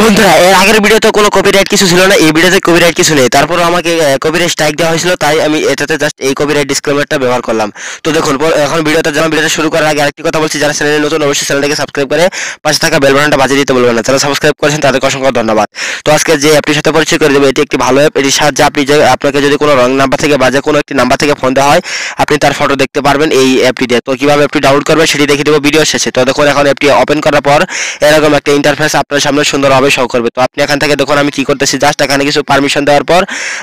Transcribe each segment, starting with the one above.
বন্ধুরা এর আগের ভিডিওতে কোনো কপিরাইট কিছু ছিল না এই ভিডিওতে কপিরাইট কিছু নেই তারপর আমাকে কপিরাইট স্ট্রাইক দেওয়া হয়েছিল তাই আমি এটাতে জাস্ট এই কপিরাইট ডিসক্লেমারটা ব্যবহার করলাম তো দেখুন এখন ভিডিওটা যেমন ভিডিওটা শুরু করার আগে আরেকটি কথা বলছি যারা চ্যানেলে নতুন অবশ্যই চ্যানেলটাকে সাবস্ক্রাইব করে পাশে থাকা বেল বাটনটা বাজিয়ে দিতে বলবেন না যারা সাবস্ক্রাইব করেছেন তাদেরকে অসংখ্য ধন্যবাদ তো আজকে যে অ্যাপটির সাথে পরিচয় করে দেবে এটি একটি ভালো অ্যাপ এটির সাহায্যে আপনি যে আপনাকে যদি কোনো রং নাম্বার থেকে বাজে কোনো একটি নাম্বার থেকে ফোন দেওয়া হয় আপনি তার ফটো দেখতে পারবেন এই দিয়ে তো কীভাবে অ্যাপটি ডাউনলোড করবেন সেটি দেখে দেবো ভিডিও শেষে তো দেখুন এখন অ্যাপটি ওপেন করার পর এরকম একটা ইন্টারফেস আপনার সামনে সুন্দর ভালোভাবে শো করবে তো আপনি এখান থেকে দেখুন আমি কি করতেছি জাস্ট এখানে কিছু পারমিশন দেওয়ার পর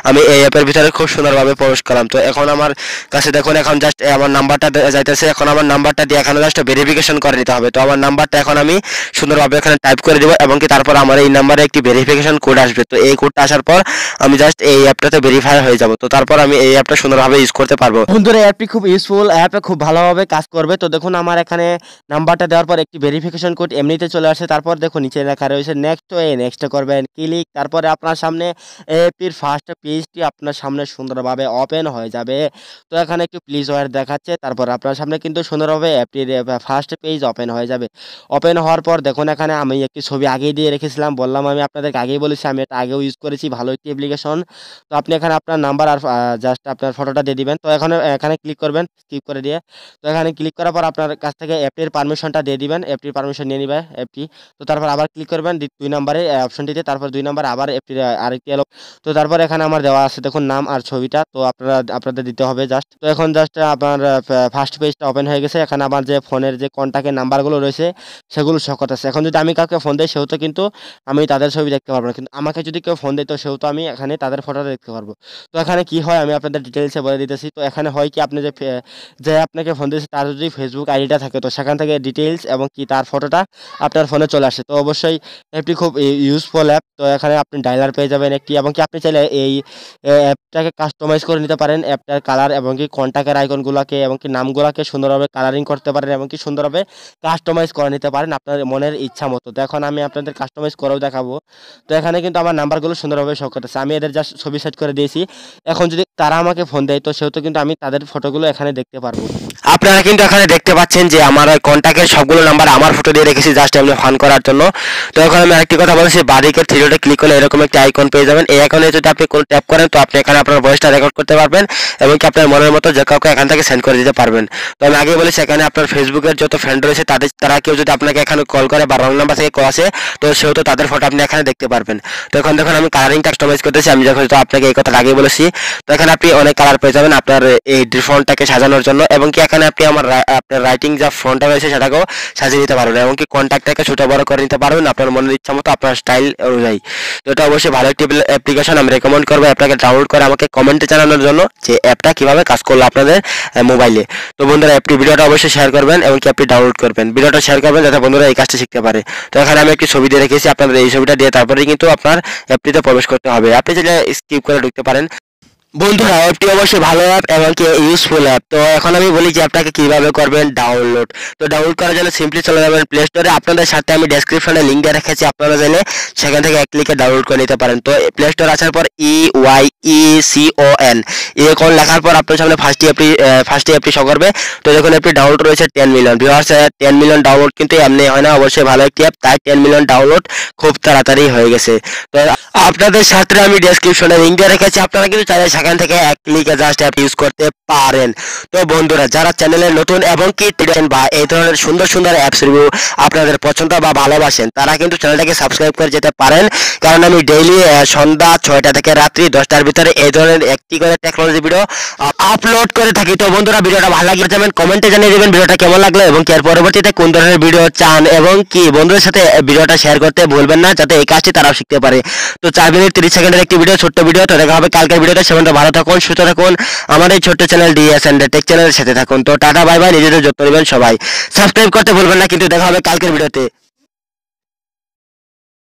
আমি এই অ্যাপের ভিতরে খুব সুন্দরভাবে প্রবেশ করলাম তো এখন আমার কাছে দেখুন এখন জাস্ট আমার নাম্বারটা যাইতেছে এখন আমার নাম্বারটা দিয়ে এখানে জাস্ট ভেরিফিকেশন করে নিতে হবে তো আমার নাম্বারটা এখন আমি সুন্দরভাবে এখানে টাইপ করে দেবো এবং কি তারপর আমার এই নাম্বারে একটি ভেরিফিকেশন কোড আসবে তো এই কোডটা আসার পর আমি জাস্ট এই অ্যাপটাতে ভেরিফাই হয়ে যাব তো তারপর আমি এই অ্যাপটা সুন্দরভাবে ইউজ করতে পারবো বন্ধুরা অ্যাপটি খুব ইউজফুল অ্যাপে খুব ভালোভাবে কাজ করবে তো দেখুন আমার এখানে নাম্বারটা দেওয়ার পর একটি ভেরিফিকেশন কোড এমনিতে চলে আসে তারপর দেখুন নিচে লেখা রয়েছে নেক্সট নেক্সট নেক্সট করবেন ক্লিক তারপরে আপনার সামনে এপির ফার্স্ট পেজটি আপনার সামনে সুন্দরভাবে ওপেন হয়ে যাবে তো এখানে একটু প্লিজ ওয়ার দেখাচ্ছে তারপর আপনার সামনে কিন্তু সুন্দরভাবে অ্যাপটির ফার্স্ট পেজ ওপেন হয়ে যাবে ওপেন হওয়ার পর দেখুন এখানে আমি একটি ছবি আগেই দিয়ে রেখেছিলাম বললাম আমি আপনাদেরকে আগেই বলেছি আমি এটা আগেও ইউজ করেছি ভালো একটি অ্যাপ্লিকেশন তো আপনি এখানে আপনার নাম্বার আর জাস্ট আপনার ফটোটা দিয়ে দিবেন তো এখানে এখানে ক্লিক করবেন স্কিপ করে দিয়ে তো এখানে ক্লিক করার পর আপনার কাছ থেকে অ্যাপটির পারমিশনটা দিয়ে দিবেন অ্যাপটির পারমিশন নিয়ে নিবে অ্যাপটি তো তারপর আবার ক্লিক করবেন দুই নম্বরে অপশনটিতে তারপর দুই নম্বর আবার একটি আরেকটি এলো তো তারপর এখানে আমার দেওয়া আছে দেখুন নাম আর ছবিটা তো আপনারা আপনাদের দিতে হবে জাস্ট তো এখন জাস্ট আপনার ফার্স্ট পেজটা ওপেন হয়ে গেছে এখানে আমার যে ফোনের যে কন্ট্যাক্টের নাম্বারগুলো রয়েছে সেগুলো শকত আছে এখন যদি আমি কাউকে ফোন দিই সেও তো কিন্তু আমি তাদের ছবি দেখতে পারবো না কিন্তু আমাকে যদি কেউ ফোন দেয় তো সেও তো আমি এখানে তাদের ফটোটা দেখতে পারবো তো এখানে কি হয় আমি আপনাদের ডিটেলসে বলে দিতেছি তো এখানে হয় কি আপনি যে যে আপনাকে ফোন দিয়েছে তার যদি ফেসবুক আইডিটা থাকে তো সেখান থেকে ডিটেলস এবং কি তার ফটোটা আপনার ফোনে চলে আসে তো অবশ্যই অ্যাপটি খুব ইউজফুল অ্যাপ তো এখানে আপনি ডাইলার পেয়ে যাবেন একটি এবং কি আপনি চাইলে এই অ্যাপটাকে কাস্টমাইজ করে নিতে পারেন অ্যাপটার কালার এবং কি কন্ট্যাক্টের আইকনগুলোকে এবং কি নামগুলোকে সুন্দরভাবে কালারিং করতে পারেন এবং কি সুন্দরভাবে কাস্টমাইজ করে নিতে পারেন আপনার মনের ইচ্ছা মতো তো এখন আমি আপনাদের কাস্টমাইজ করেও দেখাবো তো এখানে কিন্তু আমার নাম্বারগুলো সুন্দরভাবে শখ করতেছে আমি এদের জাস্ট ছবি সেট করে দিয়েছি এখন যদি তারা আমাকে ফোন দেয় তো সেহেতু কিন্তু আমি তাদের ফটোগুলো এখানে দেখতে পারবো আপনারা কিন্তু এখানে দেখতে পাচ্ছেন যে আমার কন্ট্যাক্টের সবগুলো নাম্বার আমার ফটো দিয়ে রেখেছি জাস্ট আমি ফান করার জন্য তো এখন আমি সত্যি কথা বলছি সেই বাদিকের থ্রিডোটে ক্লিক করলে এরকম একটি আইকন পেয়ে যাবেন এই আইকনে যদি আপনি কোনো ট্যাপ করেন তো আপনি এখানে আপনার ভয়েসটা রেকর্ড করতে পারবেন এবং কি আপনার মনের মতো যে কাউকে এখান থেকে সেন্ড করে দিতে পারবেন তো আমি আগে বলেছি সেখানে আপনার ফেসবুকের যত ফ্রেন্ড রয়েছে তাদের তারা কেউ যদি আপনাকে এখানে কল করে বা রং নাম্বার থেকে কল আসে তো সেহেতু তাদের ফটো আপনি এখানে দেখতে পারবেন তো এখন দেখুন আমি কালারিং কাস্টমাইজ করতেছি আমি যখন আপনাকে এই কথা আগে বলেছি তো এখানে আপনি অনেক কালার পেয়ে যাবেন আপনার এই ফোনটাকে সাজানোর জন্য এবং কি এখানে আপনি আমার আপনার রাইটিং যা ফন্টটা রয়েছে সেটাকেও সাজিয়ে নিতে পারবেন এবং কি কন্ট্যাক্টটাকে ছোটো বড় করে নিতে পারবেন আপনার মনের ইচ্ছা মতো আপনার স্টাইল অনুযায়ী যেটা অবশ্যই ভালো একটি অ্যাপ্লিকেশন আমি রেকমেন্ড করবো অ্যাপটাকে ডাউনলোড করে আমাকে কমেন্টে জানানোর জন্য যে অ্যাপটা কীভাবে কাজ করলো আপনাদের মোবাইলে তো বন্ধুরা অ্যাপটি ভিডিওটা অবশ্যই শেয়ার করবেন এবং কি অ্যাপটি ডাউনলোড করবেন ভিডিওটা শেয়ার করবেন যাতে বন্ধুরা এই কাজটা শিখতে পারে তো এখানে আমি একটি ছবি দিয়ে রেখেছি আপনাদের এই ছবিটা দিয়ে তারপরে কিন্তু আপনার অ্যাপটিতে প্রবেশ করতে হবে আপনি যেটা স্কিপ করে ঢুকতে পারেন বন্ধুরা অ্যাপটি অবশ্যই ভালো অ্যাপ এবং কি ইউজফুল অ্যাপ তো এখন আমি বলি যে অ্যাপটাকে কীভাবে করবেন ডাউনলোড তো ডাউনলোড করার জন্য সিম্পলি চলে যাবেন প্লে স্টোরে আপনাদের সাথে আমি ডেসক্রিপশনে লিঙ্ক দিয়ে রেখেছি আপনারা জেনে সেখান থেকে এক ক্লিকে ডাউনলোড করে নিতে পারেন তো প্লে স্টোর আসার পর E Y E C N E কোন লেখার পর আপনার সামনে ফার্স্ট অ্যাপটি ফার্স্ট অ্যাপটি শো করবে তো দেখুন অ্যাপটি ডাউনলোড রয়েছে ten million viewers ten million download কিন্তু এমনি হয় না অবশ্যই ভালো একটি অ্যাপ তাই টেন মিলিয়ন ডাউনলোড খুব তাড়াতাড়ি হয়ে গেছে তো আপনাদের সাথে আমি ডেসক্রিপশনে লিঙ্ক দিয়ে রেখেছি আপনারা কিন্তু চাইলে এখান থেকে এক ক্লিকে জাস্ট অ্যাপ ইউজ করতে পারেন তো বন্ধুরা যারা চ্যানেলে নতুন এবং কি বা এই ধরনের সুন্দর সুন্দর অ্যাপস রিভিউ আপনাদের পছন্দ বা ভালোবাসেন তারা কিন্তু চ্যানেলটাকে সাবস্ক্রাইব করে যেতে পারেন কারণ আমি ডেইলি সন্ধ্যা ছয়টা থেকে রাত্রি দশটার ভিতরে এই ধরনের একটি করে টেকনোলজি ভিডিও আপলোড করে থাকি তো বন্ধুরা ভিডিওটা ভালো লাগলে যাবেন কমেন্টে জানিয়ে দেবেন ভিডিওটা কেমন লাগলো এবং এর পরবর্তীতে কোন ধরনের ভিডিও চান এবং কি বন্ধুদের সাথে ভিডিওটা শেয়ার করতে ভুলবেন না যাতে এই কাজটি তারাও শিখতে পারে তো চার মিনিট তিরিশ সেকেন্ডের একটি ভিডিও ছোট্ট ভিডিও তো দেখা হবে কালকের ভিডিওটা সেভেনটা ভালো থাকুন সুস্থ থাকুন আমাদের ছোট্ট চ্যানেল ডিএস এন্ড টেক চ্যানেলের সাথে থাকুন তো টাটা বাই বাই নিজেদের যত্ন নেবেন সবাই সাবস্ক্রাইব করতে ভুলবেন না কিন্তু দেখা হবে কালকের ভিডিওতে